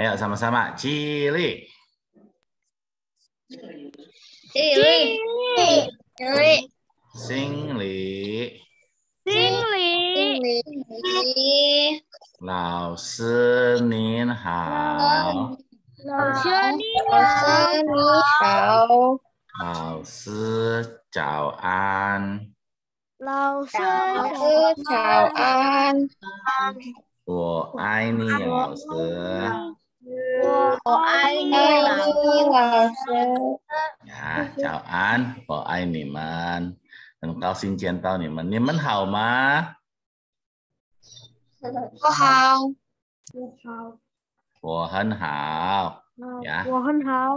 Ayo sama-sama. Cili. Cili. Cili. Singli. Ừ. Singli. Singli. Lao sư nín hào. Lao sư nín hào. Lao sư chào an. Lao sư chào an. 我爱你，老师。Ko oh, aini Ya, chào an, ko oh, aini man. Dan kau xin chien tao ni man. Ni man hao ma? Ko hao. Ko hen hao. Ya. Ko hen hao.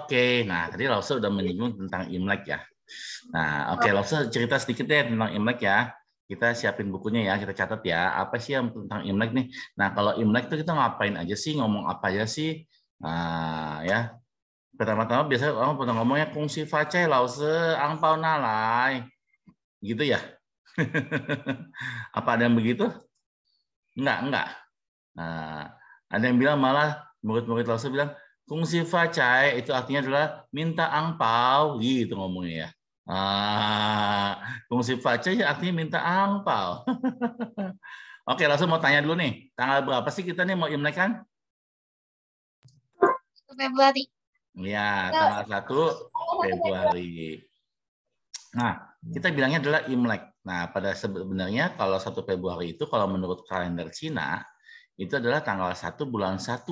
Oke, nah tadi Lao Lausa udah menyinggung tentang Imlek ya. Nah, oke okay, Lausa cerita sedikit deh tentang Imlek ya kita siapin bukunya ya, kita catat ya. Apa sih yang tentang Imlek nih? Nah, kalau Imlek tuh kita ngapain aja sih, ngomong apa aja sih? Nah, ya. Pertama-tama biasanya orang pernah ngomongnya kungsi facai lause angpau nalai. Gitu ya? apa ada yang begitu? Enggak, enggak. Nah, ada yang bilang malah murid-murid lause bilang kungsi facai itu artinya adalah minta angpau gitu ngomongnya ya. Ah, fungsi face ya artinya minta angpau. Oke, langsung mau tanya dulu nih. Tanggal berapa sih kita nih mau Imlek kan? Februari. Iya, iya. tanggal 1 Februari. Nah, kita hmm. bilangnya adalah Imlek. Nah, pada sebenarnya kalau 1 Februari itu kalau menurut kalender Cina itu adalah tanggal 1 bulan 1.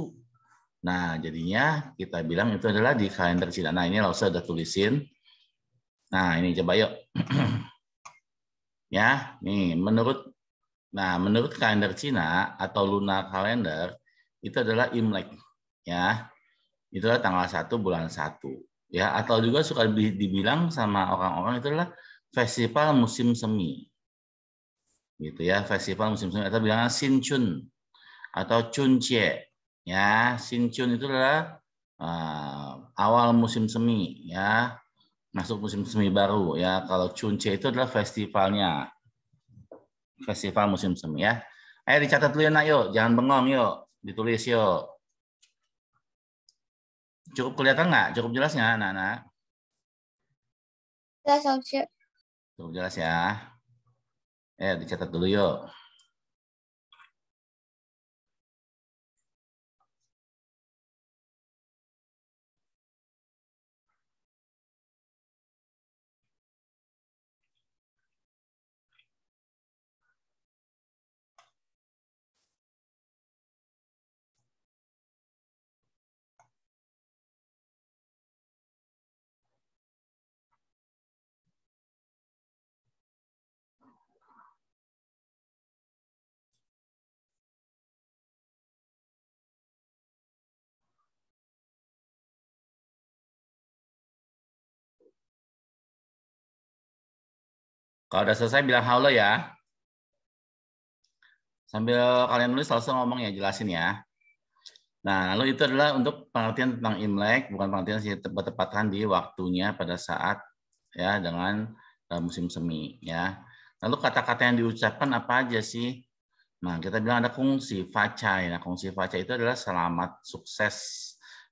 Nah, jadinya kita bilang itu adalah di kalender Cina. Nah, ini Lausa sudah tulisin Nah, ini coba yuk. ya, nih menurut nah menurut kalender Cina atau lunar kalender itu adalah Imlek ya. itu adalah tanggal 1 bulan 1 ya atau juga suka dibilang sama orang-orang itu adalah festival musim semi. Gitu ya, festival musim semi atau bilangnya Sinchun atau Chuncie ya. Sinchun itu adalah uh, awal musim semi ya masuk musim semi baru ya. Kalau Chunche itu adalah festivalnya. Festival musim semi ya. Ayo dicatat dulu ya nak yuk, jangan bengong yuk, ditulis yuk. Cukup kelihatan nggak? Cukup jelas nggak anak-anak? Jelas, Cukup jelas ya. Eh, dicatat dulu yuk. Kalau udah selesai bilang halo ya. Sambil kalian nulis selesai ngomong ya, jelasin ya. Nah, lalu itu adalah untuk pengertian tentang Imlek, bukan pengertian sih bertepatan di waktunya pada saat ya dengan uh, musim semi ya. Lalu kata-kata yang diucapkan apa aja sih? Nah, kita bilang ada kungsi facai. Nah, kungsi facai itu adalah selamat, sukses,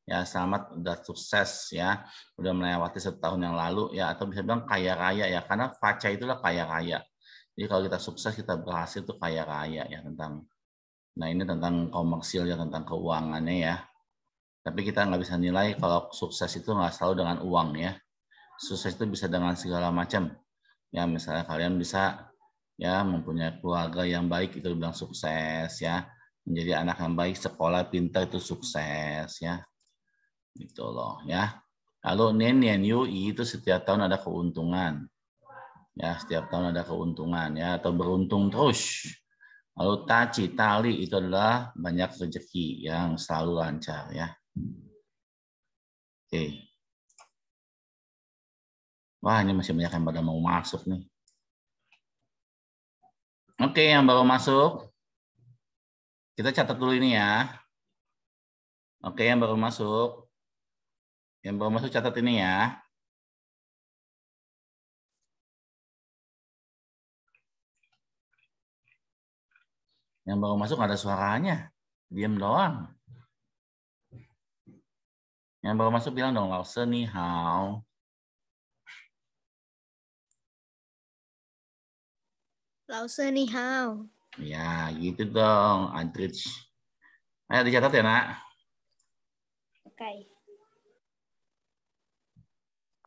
ya selamat udah sukses ya udah melewati setahun yang lalu ya atau bisa bilang kaya raya ya karena faca itulah kaya raya jadi kalau kita sukses kita berhasil itu kaya raya ya tentang nah ini tentang komersil ya tentang keuangannya ya tapi kita nggak bisa nilai kalau sukses itu nggak selalu dengan uang ya sukses itu bisa dengan segala macam ya misalnya kalian bisa ya mempunyai keluarga yang baik itu bilang sukses ya menjadi anak yang baik sekolah pintar itu sukses ya Gitu loh ya. Kalau Nen Yen itu setiap tahun ada keuntungan. Ya, setiap tahun ada keuntungan ya atau beruntung terus. Lalu Taci Tali itu adalah banyak rezeki yang selalu lancar ya. Oke. Wah, ini masih banyak yang pada mau masuk nih. Oke, yang baru masuk. Kita catat dulu ini ya. Oke, yang baru masuk. Yang belum masuk catat ini ya. Yang baru masuk ada suaranya. Diam doang. Yang baru masuk bilang dong, Lause ni hao. Lause ni hao. Ya, gitu dong, Andrich. Ayo dicatat ya, nak. Oke. Okay.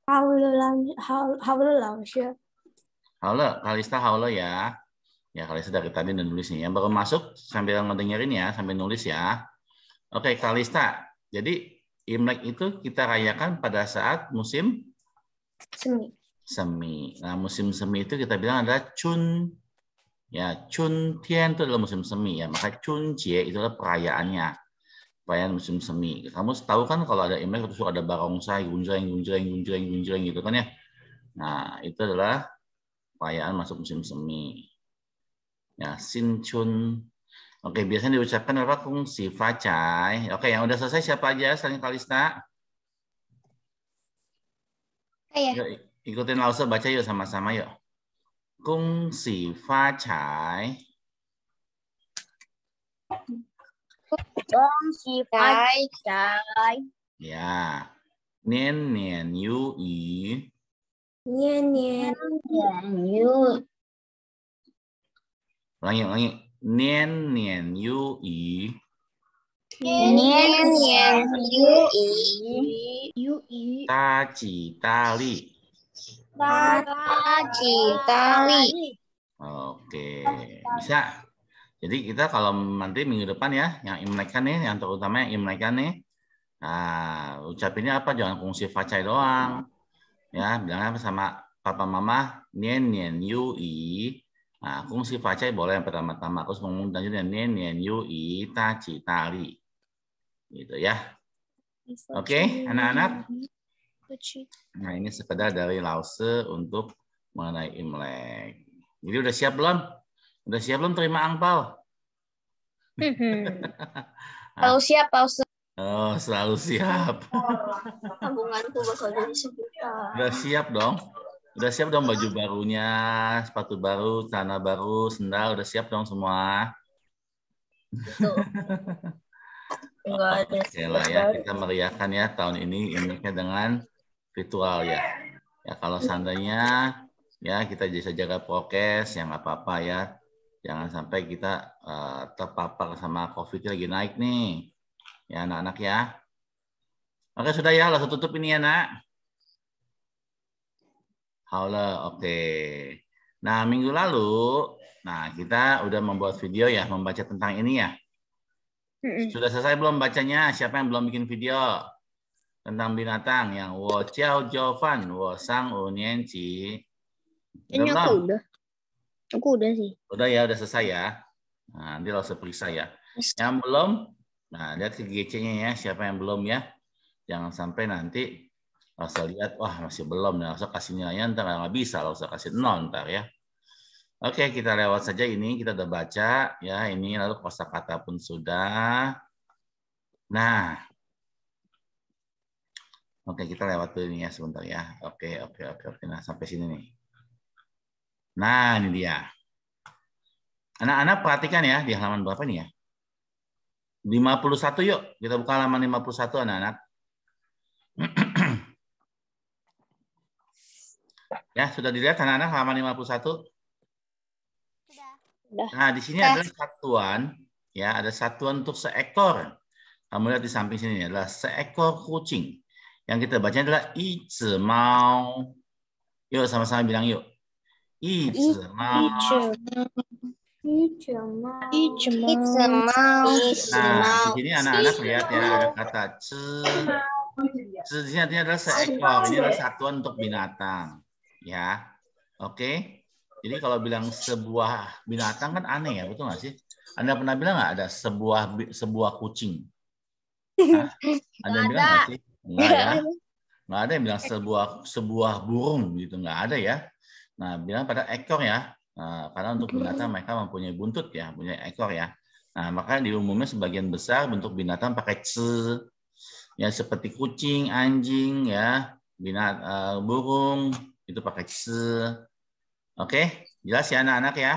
好了，好好了，老师。好了，Kalista 好了 ya. Ya, Kalista dari tadi udah nulis nih. Yang baru masuk sambil ngedengerin ya, sambil nulis ya. Oke, Kalista. Jadi Imlek itu kita rayakan pada saat musim semi. Semi. Nah, musim semi itu kita bilang adalah Chun. Ya, Chun Tian itu adalah musim semi ya. Maka Chun Jie itu adalah perayaannya perayaan musim semi. Kamu tahu kan kalau ada Imlek itu ada barongsai, gunjreng, gunjreng, gunjreng, gunjreng gitu kan ya. Nah, itu adalah perayaan masuk musim semi. Ya, Sinchun. Oke, biasanya diucapkan apa? Kung fa Chai. Oke, yang udah selesai siapa aja selain Kalista? Ayo. Yuk, ikutin Lause baca yuk sama-sama yuk. Kung si fa Chai. Dong, si Fai, Ya. Nian nian yu yi. Nian nian nian yu. Nian nian yu yi. Nian nian yu yi. Yu yi. Ta ta li. Ta ta li. Oke, bisa. Jadi kita kalau nanti minggu depan ya, yang Imlekkan nih, yang terutama yang Imlekkan nih, nah, ucapinnya apa? Jangan kungsi facai doang. Ya, bilangnya sama papa mama, nien nien yu i. Nah, fungsi facai boleh yang pertama-tama. Terus mengundang dengan nien nien yu ta ci tali. Gitu ya. Oke, okay, anak-anak. Nah, ini sekedar dari lause untuk mengenai Imlek. Jadi udah siap belum? Udah siap belum terima angpau? Selalu mm-hmm. siap, Pak Oh, selalu siap. Oh, Tabunganku bakal jadi Udah siap dong? Udah siap dong baju barunya, sepatu baru, celana baru, sendal, udah siap dong semua? Betul. ada. Oke lah ya, kita meriahkan ya tahun ini imleknya dengan ritual ya. Ya kalau seandainya ya kita bisa jaga prokes, yang apa-apa ya Jangan sampai kita uh, terpapar sama COVID lagi naik nih. Ya anak-anak ya. Oke sudah ya, langsung tutup ini ya nak. Halo, oke. Okay. Nah minggu lalu, nah kita udah membuat video ya, membaca tentang ini ya. Sudah selesai belum bacanya? Siapa yang belum bikin video tentang binatang yang wo jiao jiao fan wo sang unian Ini aku udah. Aku udah sih. Udah ya, udah selesai ya. Nah, nanti langsung periksa ya. Yang belum, nah lihat ke GC-nya ya, siapa yang belum ya. Jangan sampai nanti langsung lihat, wah masih belum, nah, langsung kasih nilainya, ntar nggak bisa, langsung kasih nol ntar ya. Oke, kita lewat saja ini, kita udah baca ya, ini lalu kata pun sudah. Nah, oke kita lewat dulu ini ya sebentar ya. Oke, oke, oke, oke. Nah, sampai sini nih. Nah, ini dia. Anak-anak perhatikan ya di halaman berapa ini ya? 51 yuk. Kita buka halaman 51 anak-anak. ya, sudah dilihat anak-anak halaman 51? Sudah. Nah, di sini ada satuan, ya, ada satuan untuk seekor. Kamu lihat di samping sini adalah seekor kucing. Yang kita baca adalah Mao. Yuk sama-sama bilang yuk. It's, it's a mouse. It's a mouse. It's a mouse. Nah, di sini anak-anak lihat ya ada kata ce. Ce di sini artinya adalah seekor. Ini adalah satuan untuk binatang. Ya. Oke. Okay? Jadi kalau bilang sebuah binatang kan aneh ya, betul nggak sih? Anda pernah bilang nggak ada sebuah sebuah kucing? Hah? Anda bilang nggak sih? Nggak ya? Nggak ada yang bilang sebuah sebuah burung gitu, nggak ada ya? Nah, bilang pada ekor ya. Nah, karena untuk binatang mereka mempunyai buntut ya, punya ekor ya. Nah, maka di umumnya sebagian besar bentuk binatang pakai c Ya, seperti kucing, anjing ya, binat uh, burung itu pakai c. Oke, jelas ya anak-anak ya.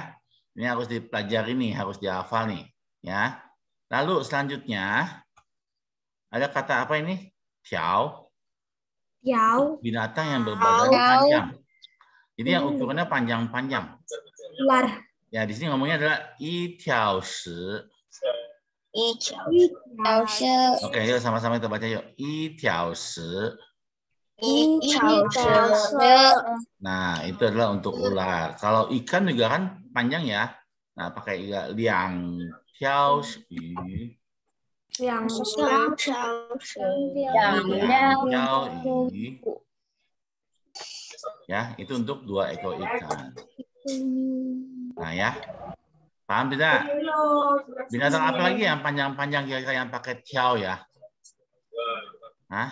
Ini harus dipelajari nih, harus dihafal nih ya. Lalu selanjutnya ada kata apa ini? Tiao. Tiao. Binatang yang berbadan panjang. Ini yang hmm. ukurannya panjang-panjang. Ular. Ya, di sini ngomongnya adalah i tiao shi. I tiao shi. Oke, yuk sama-sama kita baca yuk. I tiao shi. I tiao shi. Nah, itu adalah untuk ular. Kalau ikan juga kan panjang ya. Nah, pakai liang tiao shi. Liang tiao shi. Liang tiao shi. Ya, itu untuk dua ekor ikan. Nah ya, paham tidak? Binatang apa lagi yang panjang-panjang kira-kira yang pakai tiao ya? Hah?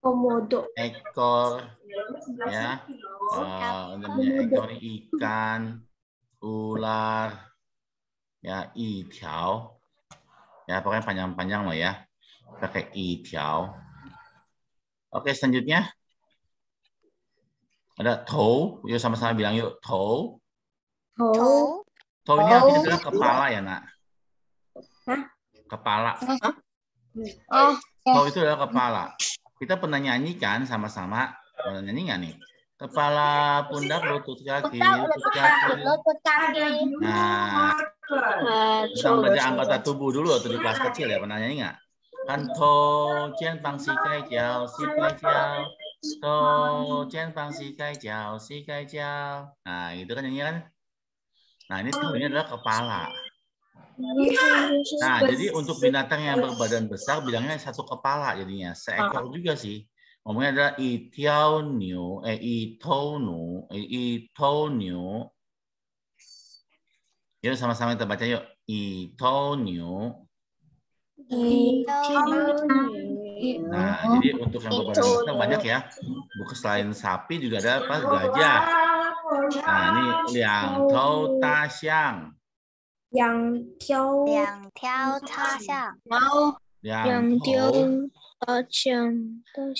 Komodo. Ekor, ya. Uh, ekor ikan, ular, ya, i tiao. Ya, pokoknya panjang-panjang loh ya. Pakai i tiao. Oke, selanjutnya. Ada tau, yuk sama-sama bilang yuk tau. Tau. Tau ini artinya itu kepala ya nak. Hah? Kepala. Hah? Oh. Tau itu adalah kepala. Kita pernah nyanyi kan, sama-sama. Pernah nyanyi nggak nih? Kepala, pundak, lutut kaki, lutut kaki. Lutut kaki. Nah, kita belajar anggota tubuh dulu waktu di kelas kecil ya. Pernah nyanyi nggak? Kan tau, cian pangsi si kai si kai So, Chen Pang Si Kai Jiao, Si Kai Jiao. Nah, itu kan nyanyian kan. Nah, ini sebenarnya adalah kepala. Nah, jadi untuk binatang yang berbadan besar bilangnya satu kepala jadinya. Seekor juga sih. Ngomongnya adalah niu, eh new, eh niu. Yuk sama-sama kita baca yuk. niu. Nah, jadi untuk yang berbadan banyak ya. Buku selain sapi juga ada apa? Gajah. Nah, ini liang tau ta xiang. Yang tiao yang tiao ta xiang. Yang tiao ta xiang.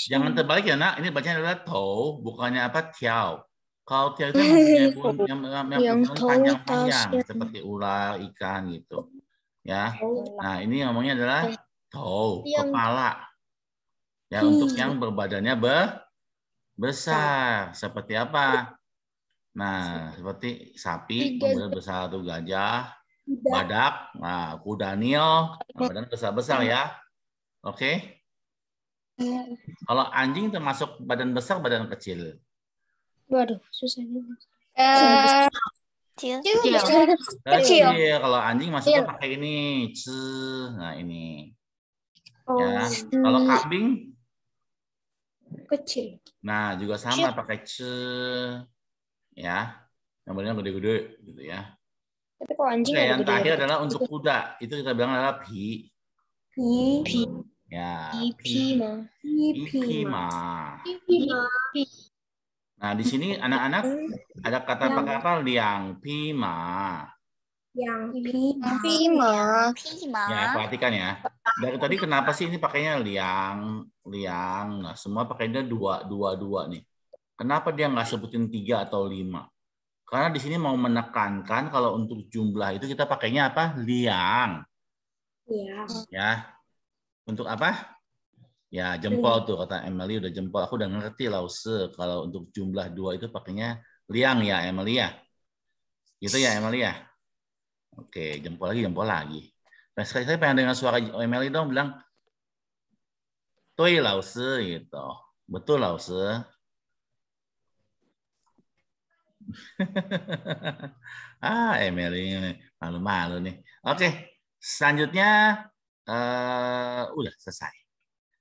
Jangan terbalik ya, Nak. Ini bacanya adalah tau, bukannya apa tiao. Kalau tiao itu yang yang yang panjang-panjang seperti ular, ikan gitu ya. Nah, ini ngomongnya adalah tau kepala. Ya, hmm. untuk yang berbadannya be besar seperti apa? Nah, seperti sapi, kemudian besar itu gajah, badak, nah, kuda nil, nah, badan besar-besar ya. Oke. Okay? Kalau anjing termasuk badan besar, badan kecil. Waduh, susah juga. Eh, Iya, kecil. Kecil. Kecil. Kecil. Kecil. Iya, kalau anjing masih iya. Kecil. pakai ini. C. Nah ini. Oh. Ya. Hmm. Kalau kambing? Kecil. Nah juga sama Kecil. pakai C. Ya. Namanya gede-gede gitu ya. Tapi kalau anjing Oke, yang terakhir adalah untuk kuda. Itu kita bilang adalah pi. Pi. pi. Ya. pi Pi. Pi. Pi. Pi. Pi. Nah, di sini anak-anak ada kata pakai apa? Liang Pima. Yang Pima. Pima. Ya, perhatikan ya. Dari tadi kenapa sih ini pakainya liang, liang. Nah, semua pakainya dua, dua, dua nih. Kenapa dia nggak sebutin tiga atau lima? Karena di sini mau menekankan kalau untuk jumlah itu kita pakainya apa? Liang. Liang. Ya. Untuk apa? Ya, jempol iya. tuh kata Emily udah jempol. Aku udah ngerti lause kalau untuk jumlah dua itu pakainya liang ya Emily ya. Gitu ya Emily ya. Oke, jempol lagi, jempol lagi. Nah, sekali saya pengen dengan suara Emily dong bilang, Tui lause gitu. Betul lause. ah, Emily malu-malu nih. Oke, selanjutnya uh, udah selesai.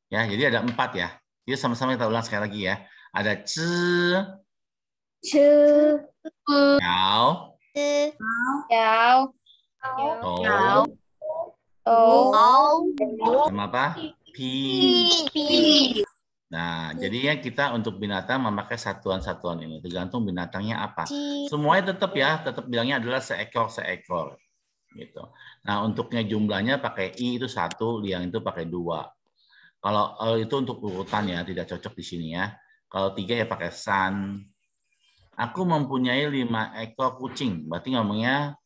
Ya, jadi ada empat ya. yuk sama-sama kita ulang sekali lagi ya. Ada c, c, yao, yao, yao, sama apa? P, P. Nah, jadi ya kita untuk binatang memakai satuan-satuan ini. Tergantung binatangnya apa. Semuanya tetap ya, tetap bilangnya adalah seekor-seekor gitu. Nah, untuknya jumlahnya pakai i itu satu, liang itu pakai dua. Kalau, kalau itu untuk urutan ya, tidak cocok di sini ya. Kalau tiga ya pakai sun. Aku mempunyai lima ekor kucing. Berarti ngomongnya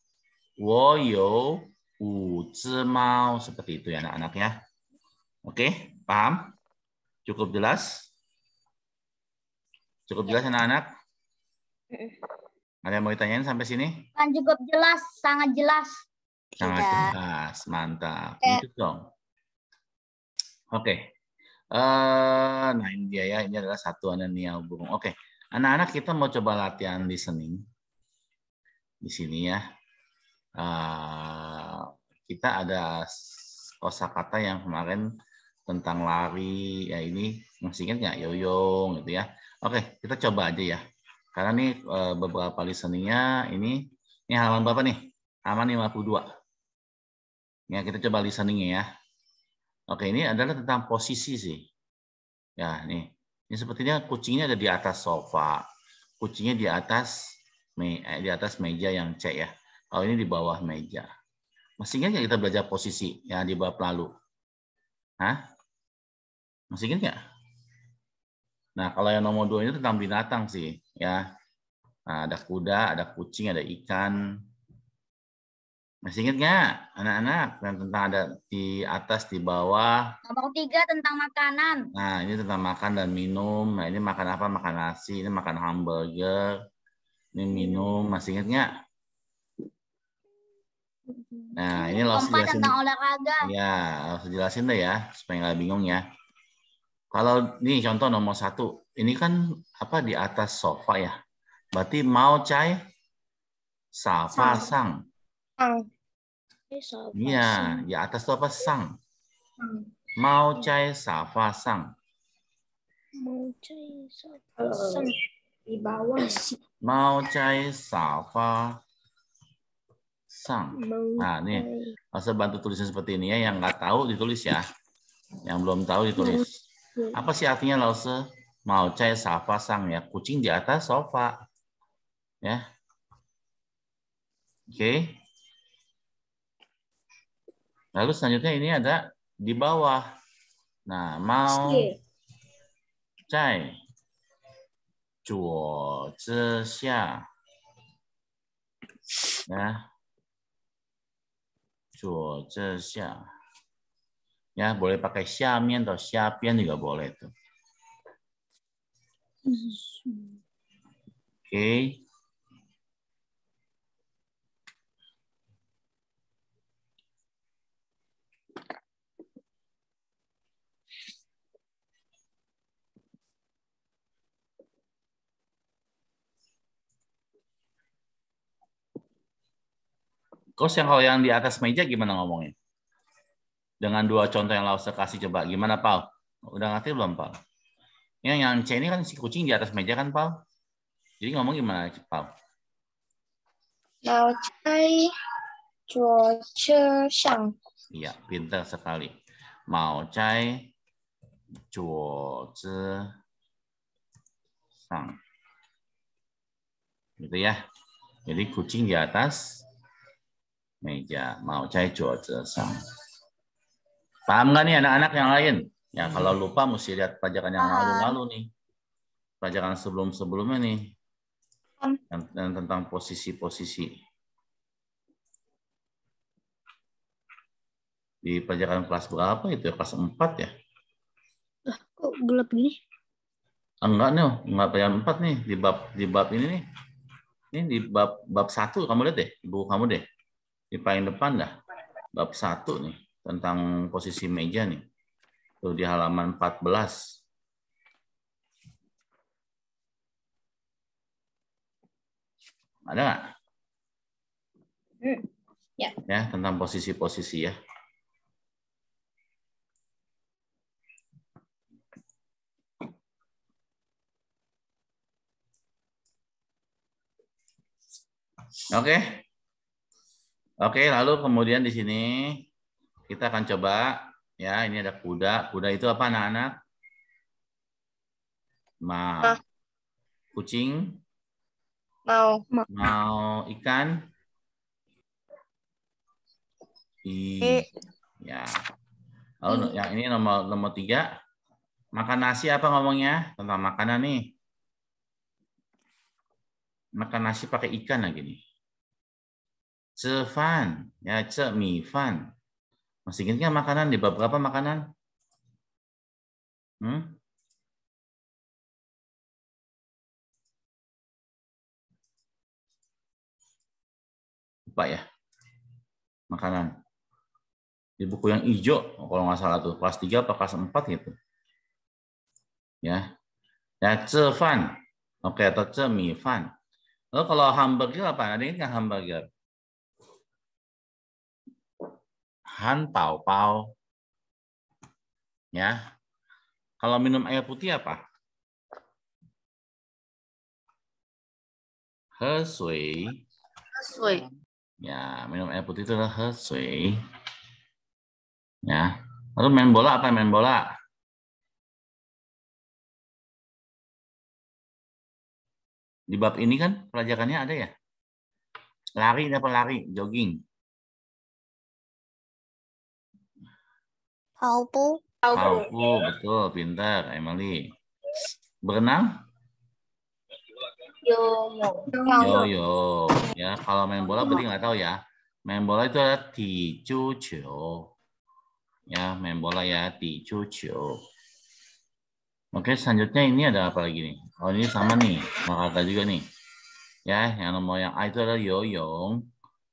wo yo, wu mau seperti itu ya anak-anak ya. Oke, paham? Cukup jelas? Cukup jelas anak-anak? Ada yang mau ditanyain sampai sini? cukup jelas, sangat jelas. Sangat jelas, mantap. Eh. Itu dong. Oke. Okay. Uh, eh, nah ini dia ya, ini adalah satuan dan niau burung. Oke, okay. anak-anak kita mau coba latihan listening di sini ya. Uh, kita ada kosakata yang kemarin tentang lari ya ini masih ingat nggak yoyong gitu ya. Oke, okay, kita coba aja ya. Karena nih eh, beberapa listeningnya ini ini halaman berapa nih? Halaman 52. Ya, kita coba listeningnya ya. Oke, ini adalah tentang posisi sih. Ya, nih. Ini sepertinya kucingnya ada di atas sofa. Kucingnya di atas me, eh, di atas meja yang C ya. Kalau ini di bawah meja. Masih ingat kita belajar posisi ya di bab lalu? Hah? Masih ingat nggak? Nah, kalau yang nomor dua ini tentang binatang sih, ya. Nah, ada kuda, ada kucing, ada ikan, masih ingat nggak anak-anak dan tentang ada di atas, di bawah? Nomor tiga tentang makanan. Nah ini tentang makan dan minum. Nah ini makan apa? Makan nasi. Ini makan hamburger. Ini minum. Masih ingat nggak? Nah ini harus jelasin. tentang olahraga. Ya harus jelasin deh ya supaya nggak bingung ya. Kalau ini contoh nomor satu, ini kan apa di atas sofa ya? Berarti mau cai, sofa sang. sang. Ya, ya atas apa sang. Mau cai safa sang. Mau cai safa sang. Di bawah. Mau cai safa sang. Nah, nih. Masa bantu tulisnya seperti ini ya. Yang nggak tahu ditulis ya. Yang belum tahu ditulis. Apa sih artinya lause? Mau cai safa sang ya. Kucing di atas sofa. Ya. Oke. Okay. Lalu selanjutnya ini ada di bawah. Nah, mau cai. Zuo zixia. Ya. Zuo Ya, boleh pakai xiamian atau xiapian juga boleh tuh. Hmm. Oke. Okay. Coach yang kalau yang di atas meja gimana ngomongnya? Dengan dua contoh yang Lause kasih coba, gimana Pal? Udah ngerti belum Pal? Yang yang C ini kan si kucing di atas meja kan Pal? Jadi ngomong gimana Pal? Lao Chai Chuo Che Iya, pintar sekali. Mao cai Chuo Che Gitu ya. Jadi kucing di atas meja. Mau cai cuaca sama. Paham nggak nih anak-anak yang lain? Ya kalau hmm. lupa mesti lihat pelajaran yang lalu-lalu nih. Pelajaran sebelum-sebelumnya nih. Hmm. Yang, tentang posisi-posisi. Di pelajaran kelas berapa itu ya? Kelas 4 ya? kok gelap gini? Enggak ah, nih, enggak pelajaran 4 nih di bab di bab ini nih. Ini di bab bab satu kamu lihat deh, ibu kamu deh di paling depan dah bab satu nih tentang posisi meja nih. Tuh di halaman 14. Ada nggak? Hmm. Ya. ya, tentang posisi-posisi ya. Oke, Oke, lalu kemudian di sini kita akan coba ya, ini ada kuda. Kuda itu apa anak-anak? Mau. Kucing? Mau. Mau ikan? I. E. Ya. Lalu e. yang ini nomor nomor tiga. Makan nasi apa ngomongnya? Tentang makanan nih. Makan nasi pakai ikan lagi nih. Cefan, ya ce mi fan. Masih ingat makanan di bab berapa makanan? Hmm? Pak ya. Makanan. Di buku yang hijau, kalau nggak salah tuh. Kelas tiga atau kelas 4 gitu. Ya. Ya, cefan oke Oke, atau cemifan Lalu kalau hamburger apa? Ada ini nggak hamburger? Han pau Pao. Ya. Kalau minum air putih apa? He sui. He sui. Ya, minum air putih itu he sui. Ya. Lalu main bola apa main bola? Di bab ini kan pelajarannya ada ya? Lari apa lari? Jogging. Aupu. Aupu, betul, pintar, Emily. Berenang? Yo, yo, yo, Ya, kalau main bola berarti nggak tahu ya. Main bola itu ada ti chu Ya, main bola ya ti chu Oke, selanjutnya ini ada apa lagi nih? Oh, ini sama nih, Makata juga nih. Ya, yang nomor yang A itu adalah yoyong,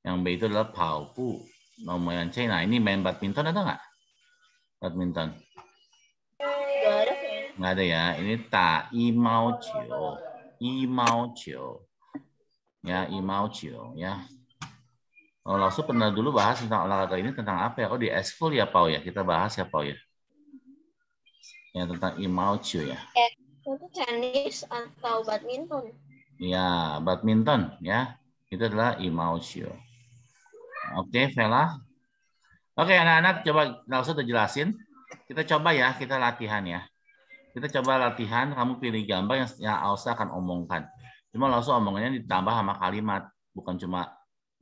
yang B itu adalah paupu. Nomor yang C, nah ini main badminton ada nggak? badminton? Gak ada. ya. Ini ta imao jiu. Imao cio. Ya, imao cio Ya. Oh, langsung pernah dulu bahas tentang olahraga ini tentang apa ya? Oh, di eskul ya, Pau ya. Kita bahas ya, Pau ya. Ya, tentang imao cio ya. Itu tenis atau badminton? Ya, badminton ya. Itu adalah imao jiu. Oke, okay, Vela. Oke anak-anak coba nggak usah jelasin. Kita coba ya, kita latihan ya. Kita coba latihan, kamu pilih gambar yang, yang Alsa akan omongkan. Cuma langsung omongannya ditambah sama kalimat, bukan cuma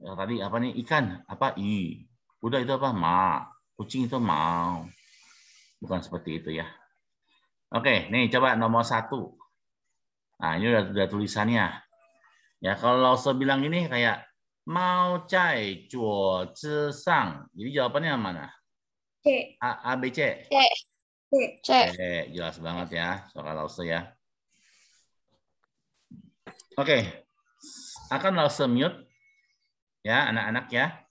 ya, tadi apa nih ikan apa i, udah itu apa ma, kucing itu mau. Bukan seperti itu ya. Oke, nih coba nomor satu. Nah ini udah, udah tulisannya. Ya kalau Alsa bilang ini kayak Mau cai cuo sang. Jadi jawabannya yang mana? C. A, B, C? C. C. C. Jelas banget ya, soal lause ya. Oke. Akan lause mute. Ya, anak-anak ya.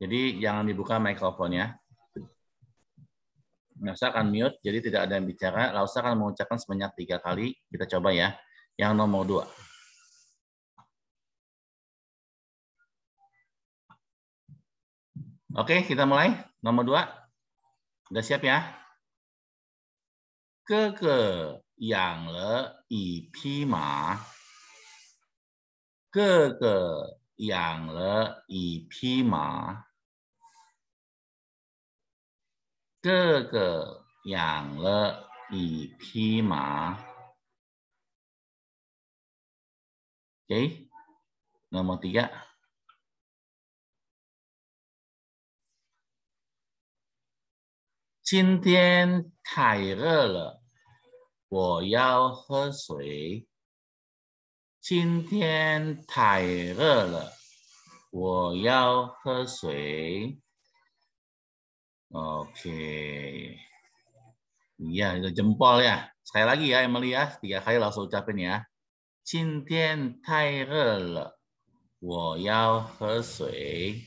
Jadi jangan dibuka mikrofonnya. Lausa akan mute, jadi tidak ada yang bicara. Lausa akan mengucapkan sebanyak tiga kali. Kita coba ya. Yang nomor dua. Oke, kita mulai. Nomor dua. Udah siap ya? Ke ke yang le i pi ma. Ke ke yang le i pi ma. Ke ke yang le i pi ma. Oke. Nomor tiga. 今天太热了，我要喝水。今天太热了，我要喝水。OK，呀，这真呀！再来一个，Emily 啊，底下还有老师教给你啊。今天太热了，我要喝水。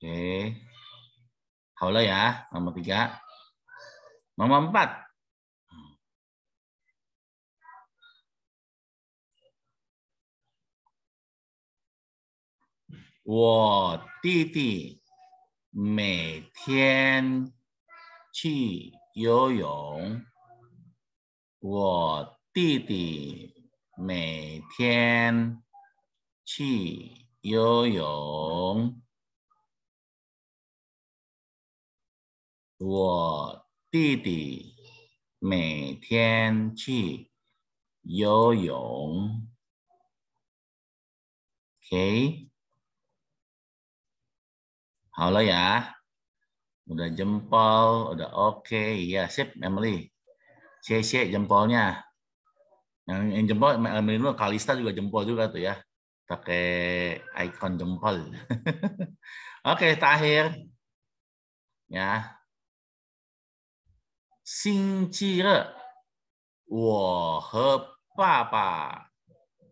哎、好了呀，妈妈三，妈妈四。我弟弟每天去游泳。我弟弟每天去游泳。我弟弟每天去游泳。OK，好了 ya. Udah jempol, udah oke. Okay. Ya, sip, Emily. cie jempolnya. Yang, jempol, Emily dulu, Kalista juga jempol juga tuh ya. Pakai icon jempol. oke, okay, Tahir. Ya, 星期二，我和爸爸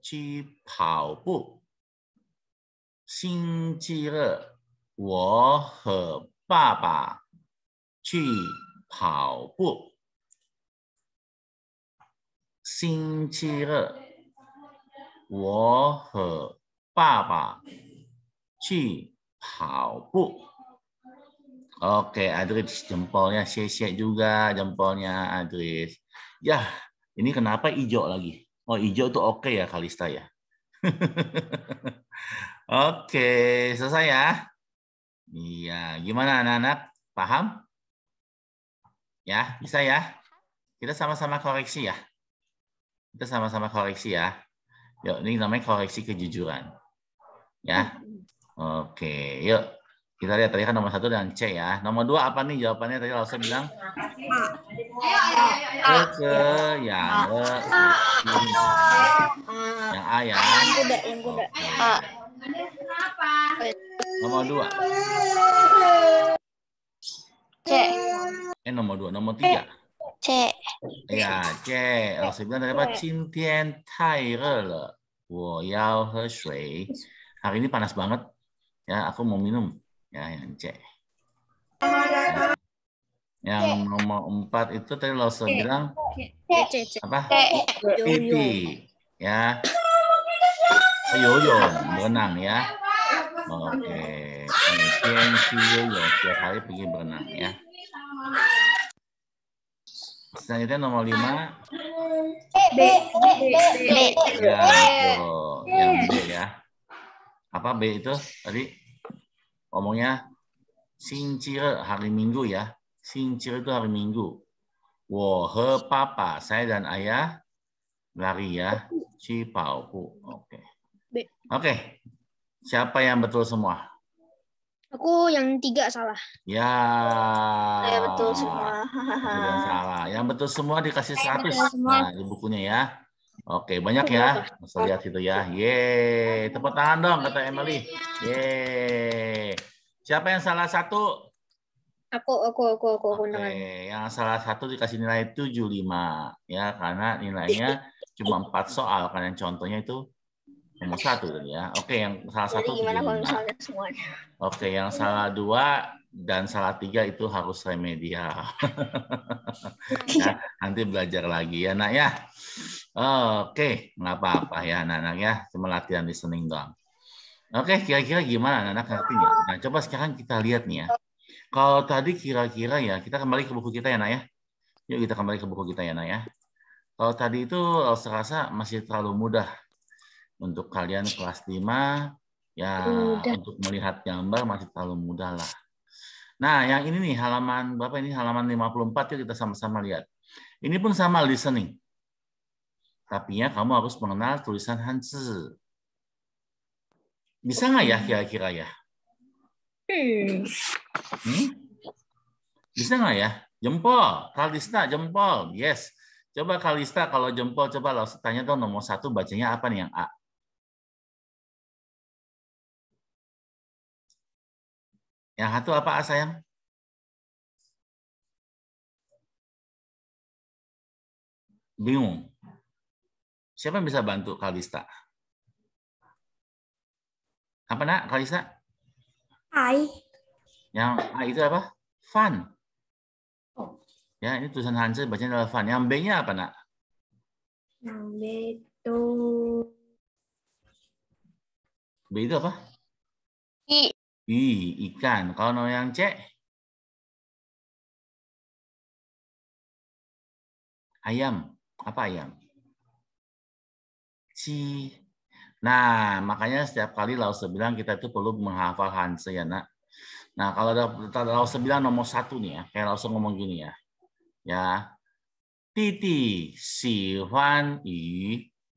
去跑步。星期二，我和爸爸去跑步。星期二，我和爸爸去跑步。Oke, Adris, jempolnya sese juga, jempolnya Adris. Ya, ini kenapa hijau lagi? Oh, hijau tuh oke okay ya, Kalista ya? oke, selesai ya. Iya, gimana anak-anak? Paham? Ya, bisa ya? Kita sama-sama koreksi ya. Kita sama-sama koreksi ya. Yuk, ini namanya koreksi kejujuran. Ya. Hmm. Oke, yuk. Kita lihat tadi kan nomor satu dengan C ya. Nomor dua apa nih jawabannya tadi Lausa bilang? ke ya, yang A ya. Yang kuda, yang kuda. A. Nomor dua. C. Eh nomor dua, nomor tiga. C. Ya, C. Lausa bilang tadi apa? Cintian tai le. Wo yao he shui. Hari ini panas banget. Ya, aku mau minum. Ya, yang C. Yang nomor empat itu tadi lo bilang apa? Pipi. Ya. Oh, Yoyo, berenang ya. Oke. Mungkin si Yoyo tiap hari pergi berenang ya. Selanjutnya nomor lima. B. B. B. Ya, Yang B ya. Apa B itu tadi? ngomongnya sincir hari Minggu ya. Sincir itu hari Minggu. Wo he papa, saya dan ayah lari ya. Ci pao Oke. Okay. Oke. Okay. Siapa yang betul semua? Aku yang tiga salah. Ya. Saya betul semua. Tidak salah. Yang betul semua dikasih 100. Nah, di bukunya ya. Oke, banyak ya. Masa lihat situ ya. Ye, tepuk tangan dong kata Emily. Ye. Siapa yang salah satu? Aku, aku, aku, aku, aku Oke, yang salah satu dikasih nilai 75 ya karena nilainya cuma 4 soal karena contohnya itu nomor satu ya. Oke, yang salah satu Oke, gimana Oke, yang salah dua dan salah tiga itu harus remedial. nah, nanti belajar lagi ya nak ya. Oke, okay. nggak apa-apa ya anak-anak ya, cuma latihan listening doang. Oke, okay, kira-kira gimana anak-anak Nah, coba sekarang kita lihat nih ya. Kalau tadi kira-kira ya, kita kembali ke buku kita ya nak ya. Yuk kita kembali ke buku kita ya nak ya. Kalau tadi itu eh, saya masih terlalu mudah untuk kalian kelas 5 ya mudah. untuk melihat gambar masih terlalu mudah lah. Nah, yang ini nih halaman Bapak ini halaman 54 yuk kita sama-sama lihat. Ini pun sama listening. Tapi ya kamu harus mengenal tulisan Hanzi. Bisa nggak ya kira-kira ya? Hmm. hmm? Bisa nggak ya? Jempol, Kalista, jempol. Yes. Coba Kalista kalau jempol, coba lo tanya dong nomor satu bacanya apa nih yang A? Yang satu apa A sayang? Bingung. Siapa yang bisa bantu Kalista? Apa nak Kalista? I. Yang A itu apa? Fun. Oh. Ya, ini tulisan hansel bacanya adalah fun. Yang B-nya apa nak? Yang B itu B itu apa? I, ikan. Kalau yang C? Ayam. Apa ayam? C. Nah, makanya setiap kali lau sebilang kita itu perlu menghafal Hanse ya, nak. Nah, kalau ada lau sebilang nomor satu nih ya, kayak langsung ngomong gini ya. Ya. Titi, si, Huan, I.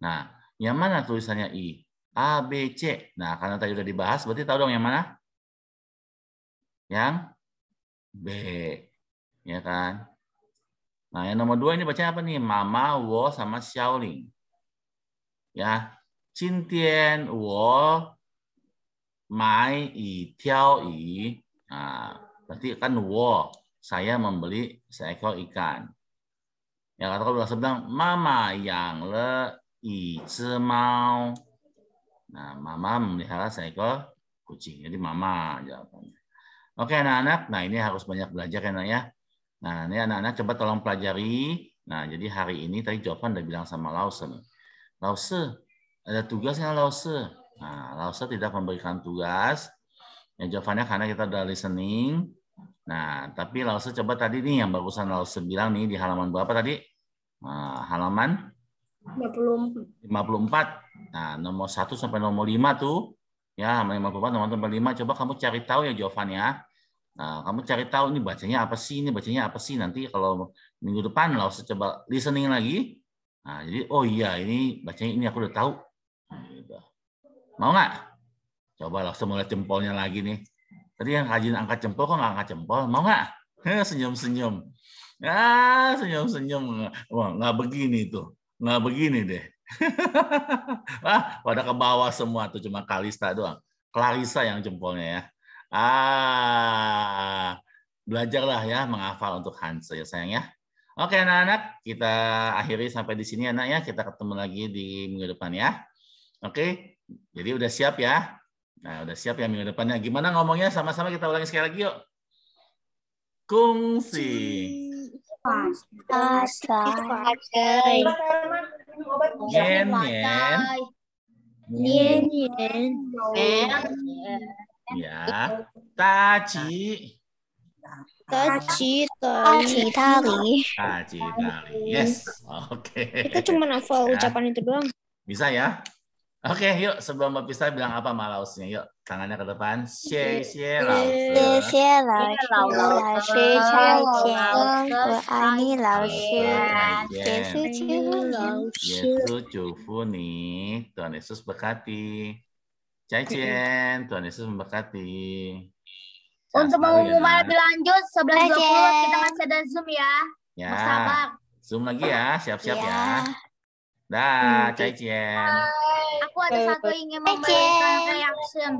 Nah, yang mana tulisannya I? A, B, C. Nah, karena tadi udah dibahas, berarti tahu dong yang mana? yang B. Ya kan? Nah, yang nomor dua ini baca apa nih? Mama, wo, sama Xiaoling. Ya. Cintian wo, mai, yi, tiao, yi. Nah, berarti kan wo. Saya membeli seekor ikan. Ya, kata kalau bahasa bilang, Mama yang le, yi, mau. Nah, mama memelihara seekor kucing. Jadi mama jawabannya. Oke anak-anak, nah ini harus banyak belajar ya nak ya. Nah ini anak-anak coba tolong pelajari. Nah jadi hari ini tadi jawaban udah bilang sama Lause nih. Lause, ada tugasnya Lause. Nah Lause tidak memberikan tugas. Yang jawabannya karena kita udah listening. Nah tapi Lause coba tadi nih yang barusan Lause bilang nih di halaman berapa tadi? Nah, halaman 54. 54. Nah nomor satu sampai nomor lima tuh Ya, nomor 54, nomor 55. Coba kamu cari tahu ya jawabannya. Nah, kamu cari tahu ini bacanya apa sih, ini bacanya apa sih. Nanti kalau minggu depan lah usah coba listening lagi. Nah, jadi oh iya ini bacanya ini aku udah tahu. Nah, ya Mau nggak? Coba langsung mulai jempolnya lagi nih. Tadi yang rajin angkat jempol kok nggak angkat jempol? Mau nggak? Senyum-senyum. Ah, senyum-senyum. Wah, nggak begini tuh. Nggak begini deh. Wah, pada ke bawah semua tuh cuma Kalista doang. Clarissa yang jempolnya ya. Ah, belajarlah ya menghafal untuk Hans ya sayang ya. Oke anak-anak, kita akhiri sampai di sini anak ya. Kita ketemu lagi di minggu depan ya. Oke, jadi udah siap ya. Nah, udah siap ya minggu depannya. Gimana ngomongnya? Sama-sama kita ulangi sekali lagi yuk. Kungsi. Kungsi. Yen yen. Yen Ya. Taji. Taji taji, tali. Taji tali. Yes. Oke. Okay. Kita cuma hafal ucapan itu doang. Bisa ya? Oke, okay, yuk sebelum mau pisah bilang apa malausnya, yuk tangannya ke depan. Xie xie lao Xie xie lao lao shi chao jian wo ai ni Yesus cufu ni, Tuhan Yesus berkati. Cai cien, Tuhan Yesus memberkati. Untuk mengumumkan lebih lanjut, 11.20 kita masih ada Zoom ya. Ya. Sabar. Zoom lagi ya, siap-siap ya. ya. Dah, hmm, Cai cian. Aku ada satu ingin memberikan reaction.